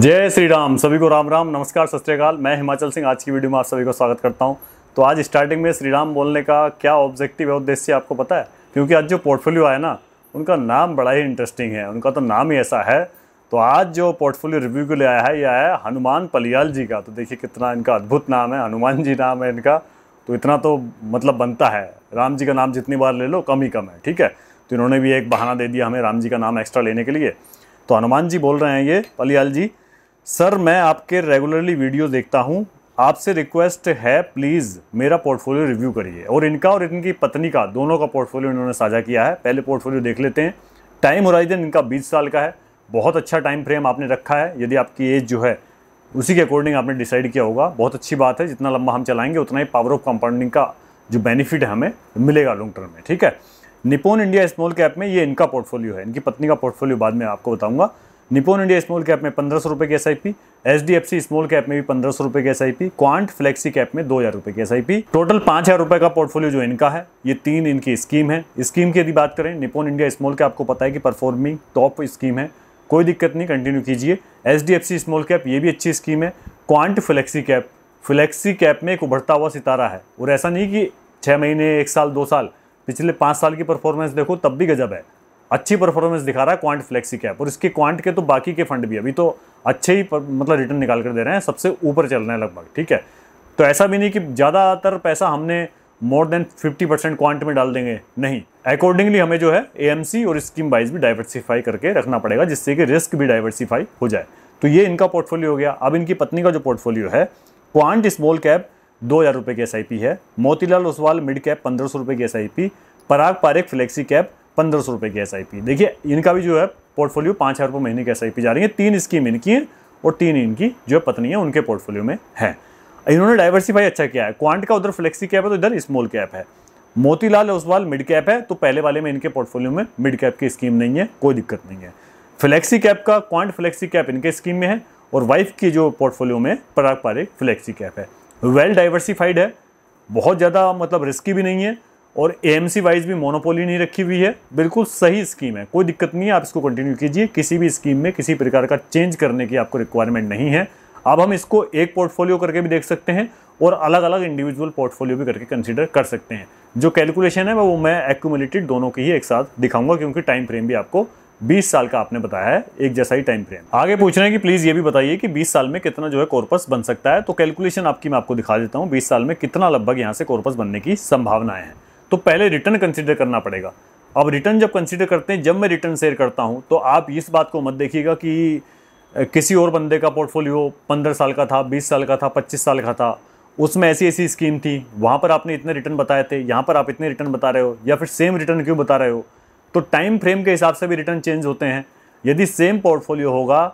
जय श्री राम सभी को राम राम नमस्कार सत मैं हिमाचल सिंह आज की वीडियो में आप सभी को स्वागत करता हूं तो आज स्टार्टिंग में श्री राम बोलने का क्या ऑब्जेक्टिव है उद्देश्य आपको पता है क्योंकि आज जो पोर्टफोलियो आया ना उनका नाम बड़ा ही इंटरेस्टिंग है उनका तो नाम ही ऐसा है तो आज जो पोर्टफोलियो रिव्यू के लिए आया है ये आया है हनुमान पलियाल जी का तो देखिए कितना इनका अद्भुत नाम है हनुमान जी नाम है इनका तो इतना तो मतलब बनता है राम जी का नाम जितनी बार ले लो कम ही कम है ठीक है तो इन्होंने भी एक बहाना दे दिया हमें राम जी का नाम एक्स्ट्रा लेने के लिए तो हनुमान जी बोल रहे हैं ये पलियाल जी सर मैं आपके रेगुलरली वीडियो देखता हूँ आपसे रिक्वेस्ट है प्लीज़ मेरा पोर्टफोलियो रिव्यू करिए और इनका और इनकी पत्नी का दोनों का पोर्टफोलियो इन्होंने साझा किया है पहले पोर्टफोलियो देख लेते हैं टाइम होराइजन इनका बीस साल का है बहुत अच्छा टाइम फ्रेम आपने रखा है यदि आपकी एज जो है उसी के अकॉर्डिंग आपने डिसाइड किया होगा बहुत अच्छी बात है जितना लंबा हम चलाएंगे उतना ही पावर ऑफ कंपाउंडिंग का जो बेनिफिट है हमें मिलेगा लॉन्ग टर्म में ठीक है निपोन इंडिया स्मॉल कैप में ये इनका पोर्टफोलियो है इनकी पत्नी का पोर्टफोलियो बाद में आपको बताऊंगा निपोन इंडिया स्मॉल कैप में पंद्रह सौ रुपये की S I P H D F C small cap में भी पंद्रह सौ रुपये की S I P quant flexi cap में दो हज़ार रुपये की एस आई पी टोटल पाँच हज़ार रुपये का पोर्टफोलियो जो इनका है ये तीन इनकी स्कीम है स्कीम की यदि बात करें निपोन इंडिया स्मॉल कैप आपको पता है कि परफॉर्मिंग टॉप स्कीम है कोई दिक्कत नहीं कंटिन्यू कीजिए H D F C small cap ये भी अच्छी स्कीम है quant flexi cap flexi cap में एक उभरता हुआ सितारा है और ऐसा नहीं कि छः महीने एक साल दो साल पिछले पाँच साल की परफॉर्मेंस देखो तब भी गजब है अच्छी परफॉर्मेंस दिखा रहा है क्वांट फ्लेक्सी कैप और इसके क्वांट के तो बाकी के फंड भी अभी तो अच्छे ही पर, मतलब रिटर्न निकाल कर दे रहे हैं सबसे ऊपर चल रहे हैं लगभग ठीक है तो ऐसा भी नहीं कि ज़्यादातर पैसा हमने मोर देन 50 परसेंट क्वांट में डाल देंगे नहीं अकॉर्डिंगली हमें जो है ए और स्कीम वाइज भी डाइवर्सिफाई करके रखना पड़ेगा जिससे कि रिस्क भी डाइवर्सिफाई हो जाए तो ये इनका पोर्टफोलियो हो गया अब इनकी पत्नी का जो पोर्टफोलियो है क्वांट स्मॉल कैप दो हज़ार रुपये की एस है मोतीलाल ओसवाल मिड कैप पंद्रह सौ रुपये की S Parag Parikh flexi cap पंद्रह सौ रुपये की एस देखिए इनका भी जो है पोर्टफोलियो पाँच हज़ार रुपये महीने की एस जा रही है तीन स्कीम इनकी है और तीन इनकी जो है पत्नी है उनके पोर्टफोलियो में है इन्होंने डाइवर्सिफाई अच्छा किया है क्वांट का उधर फ्लेक्सी कैप है तो इधर स्मॉल कैप है मोतीलाल ओसवाल मिड कैप है तो पहले वाले में इनके पोर्टफोलियो में मिड कैप की स्कीम नहीं है कोई दिक्कत नहीं है फ्लेक्सी कैप का क्वांट फ्लेक्सी कैप इनके स्कीम में है और वाइफ की जो पोर्टफोलियो में पराग पारे फ्लेक्सी कैप है वेल well डाइवर्सिफाइड है बहुत ज़्यादा मतलब रिस्की भी नहीं है और ए वाइज भी मोनोपोली नहीं रखी हुई है बिल्कुल सही स्कीम है कोई दिक्कत नहीं है आप इसको कंटिन्यू कीजिए किसी भी स्कीम में किसी प्रकार का चेंज करने की आपको रिक्वायरमेंट नहीं है अब हम इसको एक पोर्टफोलियो करके भी देख सकते हैं और अलग अलग इंडिविजुअल पोर्टफोलियो भी करके कंसिडर कर सकते हैं जो कैलकुलेशन है वो मैं एक्यूमुलेटेड दोनों की ही एक साथ दिखाऊंगा क्योंकि टाइम फ्रेम भी आपको 20 साल का आपने बताया है एक जैसा ही टाइम फ्रेम आगे पूछ रहे हैं कि प्लीज़ ये भी बताइए कि 20 साल में कितना जो है कॉर्पस बन सकता है तो कैलकुलेशन आपकी मैं आपको दिखा देता हूँ 20 साल में कितना लगभग यहाँ से कॉर्पस बनने की संभावनाएं हैं तो पहले रिटर्न कंसिडर करना पड़ेगा अब रिटर्न जब कंसिडर करते हैं जब मैं रिटर्न शेयर करता हूँ तो आप इस बात को मत देखिएगा कि किसी और बंदे का पोर्टफोलियो पंद्रह साल का था बीस साल का था पच्चीस साल का था उसमें ऐसी ऐसी स्कीम थी वहाँ पर आपने इतने रिटर्न बताए थे यहाँ पर आप इतने रिटर्न बता रहे हो या फिर सेम रिटर्न क्यों बता रहे हो तो टाइम फ्रेम के हिसाब से भी रिटर्न चेंज होते हैं यदि सेम पोर्टफोलियो होगा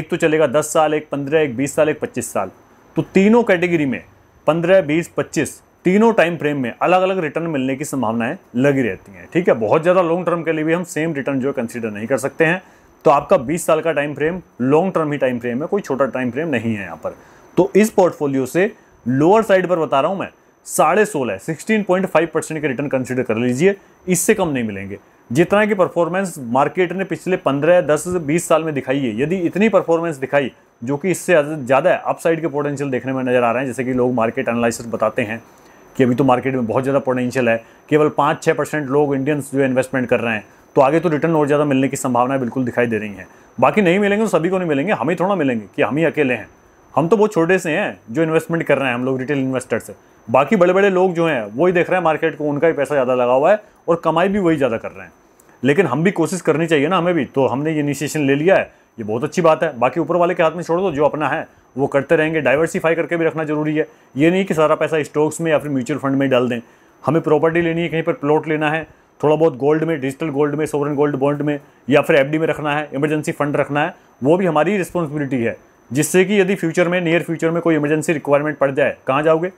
एक तो चलेगा दस साल एक पंद्रह एक बीस साल एक पच्चीस साल तो तीनों कैटेगरी में पंद्रह बीस पच्चीस तीनों टाइम फ्रेम में अलग अलग रिटर्न मिलने की संभावनाएं लगी रहती हैं ठीक है बहुत ज़्यादा लॉन्ग टर्म के लिए भी हम सेम रिटर्न जो है कंसिडर नहीं कर सकते हैं तो आपका 20 साल का टाइम फ्रेम लॉन्ग टर्म ही टाइम फ्रेम है कोई छोटा टाइम फ्रेम नहीं है यहाँ पर तो इस पोर्टफोलियो से लोअर साइड पर बता रहा हूँ मैं साढ़े सोलह सिक्सटीन पॉइंट फाइव परसेंट के रिटर्न कंसिडर कर लीजिए इससे कम नहीं मिलेंगे जितना की परफॉर्मेंस मार्केट ने पिछले पंद्रह दस बीस साल में दिखाई है यदि इतनी परफॉर्मेंस दिखाई जो कि इससे ज़्यादा अपसाइड के पोटेंशियल देखने में नजर आ रहे हैं जैसे कि लोग मार्केट एनालिसिस बताते हैं कि अभी तो मार्केट में बहुत ज़्यादा पोटेंशियल है केवल पाँच छः परसेंट लोग इंडियंस जो इन्वेस्टमेंट कर रहे हैं तो आगे तो रिटर्न और ज़्यादा मिलने की संभावना बिल्कुल दिखाई दे रही है बाकी नहीं मिलेंगे तो सभी को नहीं मिलेंगे हम ही थोड़ा मिलेंगे कि हम ही अकेले हैं हम तो बहुत छोटे से हैं जो इन्वेस्टमेंट कर रहे हैं हम लोग रिटेल इन्वेस्टर्स से बाकी बड़े बड़े लोग जो हैं वही देख रहे हैं मार्केट को उनका ही पैसा ज़्यादा लगा हुआ है और कमाई भी वही ज़्यादा कर रहे हैं लेकिन हम भी कोशिश करनी चाहिए ना हमें भी तो हमने ये इनिशिएशन ले लिया है ये बहुत अच्छी बात है बाकी ऊपर वाले के हाथ में छोड़ दो जो अपना है वो करते रहेंगे डाइवर्सीफाई करके भी रखना जरूरी है ये नहीं कि सारा पैसा स्टॉक्स में या फिर म्यूचुअल फंड में डाल दें हमें प्रॉपर्टी लेनी है कहीं पर प्लॉट लेना है थोड़ा बहुत गोल्ड में डिजिटल गोल्ड में सोवरन गोल्ड बॉन्ड में या फिर एफडी में रखना है इमरजेंसी फंड रखना है वो भी हमारी रिस्पॉन्सिबिलिटी है जिससे कि यदि फ्यूचर में नियर फ्यूचर में कोई इमरजेंसी रिक्वायरमेंट पड़ जाए कहाँ जाओगे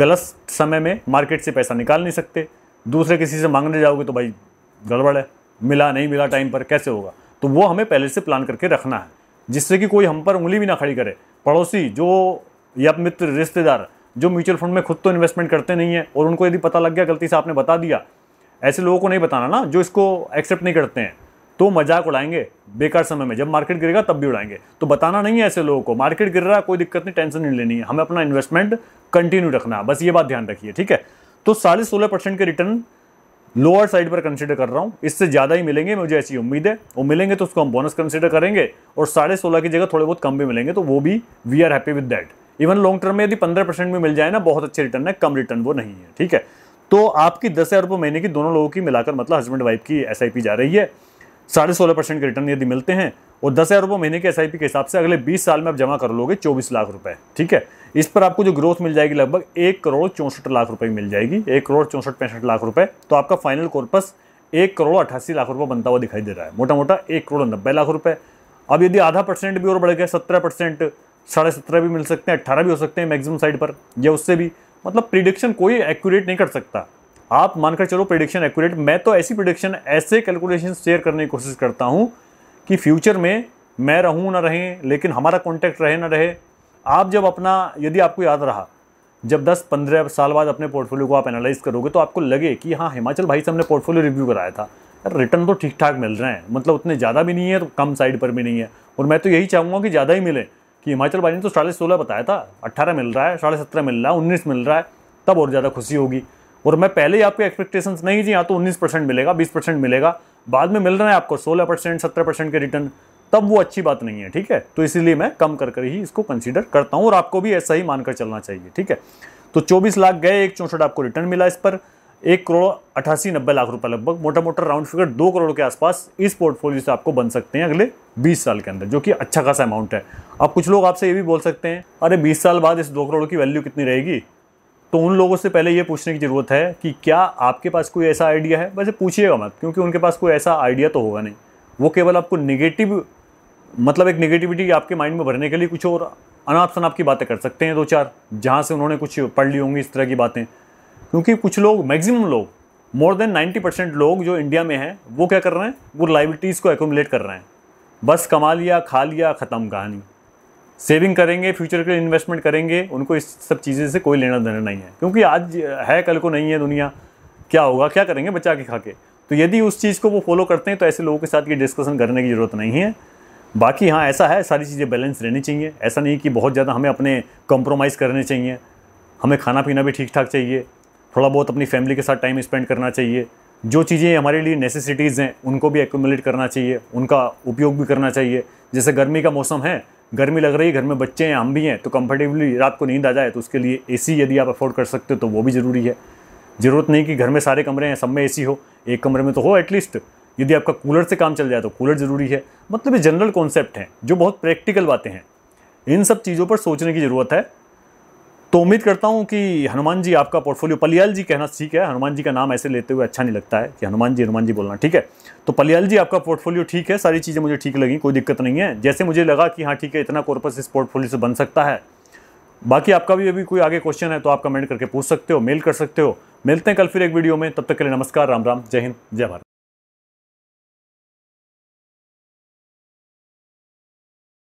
गलत समय में मार्केट से पैसा निकाल नहीं सकते दूसरे किसी से मांगने जाओगे तो भाई गड़बड़ है मिला नहीं मिला टाइम पर कैसे होगा तो वो हमें पहले से प्लान करके रखना है जिससे कि कोई हम पर उंगली भी ना खड़ी करे पड़ोसी जो या मित्र रिश्तेदार जो म्यूचुअल फंड में खुद तो इन्वेस्टमेंट करते नहीं है और उनको यदि पता लग गया गलती से आपने बता दिया ऐसे लोगों को नहीं बताना ना जो इसको एक्सेप्ट नहीं करते हैं तो मजाक उड़ाएंगे बेकार समय में जब मार्केट गिरेगा तब भी उड़ाएंगे तो बताना नहीं है ऐसे लोगों को मार्केट गिर रहा है कोई दिक्कत नहीं टेंशन नहीं लेनी है हमें अपना इन्वेस्टमेंट कंटिन्यू रखना है बस ये बात ध्यान रखिए ठीक है तो साढ़े सोलह परसेंट के रिटर्न लोअर साइड पर कंसिडर कर रहा हूँ इससे ज़्यादा ही मिलेंगे मुझे ऐसी उम्मीद है वो मिलेंगे तो उसको हम बोनस कंसिडर करेंगे और साढ़े सोलह की जगह थोड़े बहुत कम भी मिलेंगे तो वो भी we are happy with that even long term में यदि पंद्रह परसेंट भी मिल जाए ना बहुत अच्छे रिटर्न है कम रिटर्न वो नहीं है ठीक है तो आपकी दस हज़ार रुपये महीने की दोनों लोगों की मिलाकर मतलब हस्बैंड वाइफ की एस जा रही है साढ़े सोलह परसेंट के रिटर्न यदि मिलते हैं और दस हज़ार रुपये महीने के एस के हिसाब से अगले बीस साल में आप जमा कर लोगे चौबीस लाख रुपए ठीक है इस पर आपको जो ग्रोथ मिल जाएगी लगभग एक करोड़ चौंसठ लाख रुपए मिल जाएगी एक करोड़ चौंसठ पैंसठ लाख रुपए तो आपका फाइनल कॉर्पस एक करोड़ अट्ठासी लाख रुपये बनता हुआ दिखाई दे रहा है मोटा मोटा एक करोड़ नब्बे लाख रुपये अब यदि आधा परसेंट भी और बढ़ गया सत्रह परसेंट साढ़े सत्रह भी मिल सकते हैं अट्ठारह भी हो सकते हैं मैक्सिमम साइड पर या उससे भी मतलब प्रिडिक्शन कोई एक्यूरेट नहीं कर सकता आप मानकर चलो प्रिडिक्शन एक्यूरेट मैं तो ऐसी प्रिडिक्शन ऐसे कैलकुलेशन शेयर करने की कोशिश करता हूँ कि फ्यूचर में मैं रहूँ ना रहें लेकिन हमारा कॉन्टैक्ट रहे ना रहे आप जब अपना यदि आपको याद रहा जब 10-15 साल बाद अपने पोर्टफोलियो को आप एनालाइज करोगे तो आपको लगे कि हाँ हिमाचल भाई से हमने पोर्टफोलियो रिव्यू कराया था यार रिटर्न तो ठीक ठाक मिल रहे हैं मतलब उतने ज़्यादा भी नहीं है तो कम साइड पर भी नहीं है और मैं तो यही चाहूँगा कि ज़्यादा ही मिले कि हिमाचल भाई ने तो साढ़े सोलह बताया था अट्ठारह मिल रहा है साढ़े सत्रह मिल रहा है उन्नीस मिल रहा है तब और ज़्यादा खुशी होगी और मैं पहले ही आपके एक्सपेक्टेशंस नहीं थी यहाँ तो उन्नीस परसेंट मिलेगा बीस परसेंट मिलेगा बाद में मिल रहे हैं आपको सोलह परसेंट सत्रह परसेंट के रिटर्न तब वो अच्छी बात नहीं है ठीक है तो इसीलिए मैं कम कर कर ही इसको कंसिडर करता हूँ और आपको भी ऐसा ही मानकर चलना चाहिए ठीक है तो चौबीस लाख गए एक चौंसठ आपको रिटर्न मिला इस पर एक करोड़ अठासी नब्बे लाख रुपए लगभग मोटा मोटा राउंड फिगर दो करोड़ के आसपास इस पोर्टफोलियो से आपको बन सकते हैं अगले बीस साल के अंदर जो कि अच्छा खासा अमाउंट है अब कुछ लोग आपसे ये भी बोल सकते हैं अरे बीस साल बाद इस दो करोड़ की वैल्यू कितनी रहेगी तो उन लोगों से पहले ये पूछने की ज़रूरत है कि क्या आपके पास कोई ऐसा आइडिया है वैसे पूछिएगा मत क्योंकि उनके पास कोई ऐसा आइडिया तो होगा नहीं वो केवल आपको निगेटिव मतलब एक निगेटिविटी आपके माइंड में भरने के लिए कुछ और अनाप शनाप की बातें कर सकते हैं दो चार जहाँ से उन्होंने कुछ पढ़ ली होंगी इस तरह की बातें क्योंकि कुछ लोग मैक्सिमम लोग मोर देन 90 परसेंट लोग जो इंडिया में हैं वो क्या कर रहे हैं वो लाइबिलिटीज़ को एकोमलेट कर रहे हैं बस कमा लिया खा लिया ख़त्म कहानी सेविंग करेंगे फ्यूचर के लिए इन्वेस्टमेंट करेंगे उनको इस सब चीज़ें से कोई लेना देना नहीं है क्योंकि आज है कल को नहीं है दुनिया क्या होगा क्या करेंगे बचा के खा के तो यदि उस चीज़ को वो फॉलो करते हैं तो ऐसे लोगों के साथ ये डिस्कशन करने की ज़रूरत नहीं है बाकी हाँ ऐसा है सारी चीज़ें बैलेंस रहनी चाहिए ऐसा नहीं कि बहुत ज़्यादा हमें अपने कॉम्प्रोमाइज़ करने चाहिए हमें खाना पीना भी ठीक ठाक चाहिए थोड़ा बहुत अपनी फैमिली के साथ टाइम स्पेंड करना चाहिए जो चीज़ें हमारे लिए नेसेसिटीज़ हैं उनको भी एकोमोलेट करना चाहिए उनका उपयोग भी करना चाहिए जैसे गर्मी का मौसम है गर्मी लग रही है घर में बच्चे हैं हम भी हैं तो कंफर्टेबली रात को नींद आ जाए तो उसके लिए ए यदि आप अफोर्ड कर सकते हो तो वो भी ज़रूरी है ज़रूरत नहीं कि घर में सारे कमरे हैं सब में ए हो एक कमरे में तो हो एटलीस्ट यदि आपका कूलर से काम चल जाए तो कूलर ज़रूरी है मतलब ये जनरल कॉन्सेप्ट हैं जो बहुत प्रैक्टिकल बातें हैं इन सब चीज़ों पर सोचने की ज़रूरत है तो उम्मीद करता हूँ कि हनुमान जी आपका पोर्टफोलियो पलियाल जी कहना सीख है हनुमान जी का नाम ऐसे लेते हुए अच्छा नहीं लगता है कि हनुमान जी हनुमान जी बोलना ठीक है तो पलियाल जी आपका पोर्टफोलियो ठीक है सारी चीज़ें मुझे ठीक लगी कोई दिक्कत नहीं है जैसे मुझे लगा कि हाँ ठीक है इतना कॉर्पस इस पोर्टफोलियो से बन सकता है बाकी आपका भी अभी कोई आगे क्वेश्चन है तो आप कमेंट करके पूछ सकते हो मेल कर सकते हो मिलते हैं कल फिर एक वीडियो में तब तक के लिए नमस्कार राम राम जय हिंद जय भारत